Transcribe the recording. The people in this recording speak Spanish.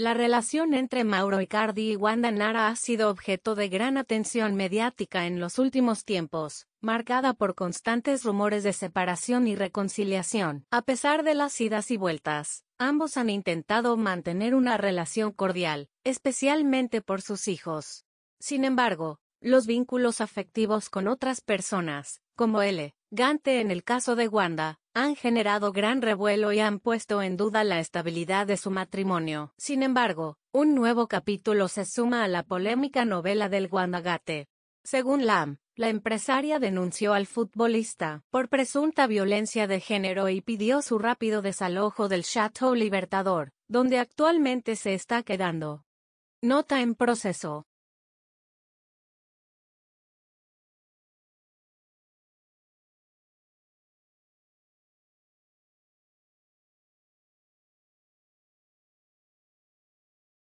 La relación entre Mauro Icardi y Wanda Nara ha sido objeto de gran atención mediática en los últimos tiempos, marcada por constantes rumores de separación y reconciliación. A pesar de las idas y vueltas, ambos han intentado mantener una relación cordial, especialmente por sus hijos. Sin embargo, los vínculos afectivos con otras personas, como L, Gante en el caso de Wanda, han generado gran revuelo y han puesto en duda la estabilidad de su matrimonio. Sin embargo, un nuevo capítulo se suma a la polémica novela del Wandagate. Según Lam, la empresaria denunció al futbolista por presunta violencia de género y pidió su rápido desalojo del Chateau Libertador, donde actualmente se está quedando. Nota en proceso.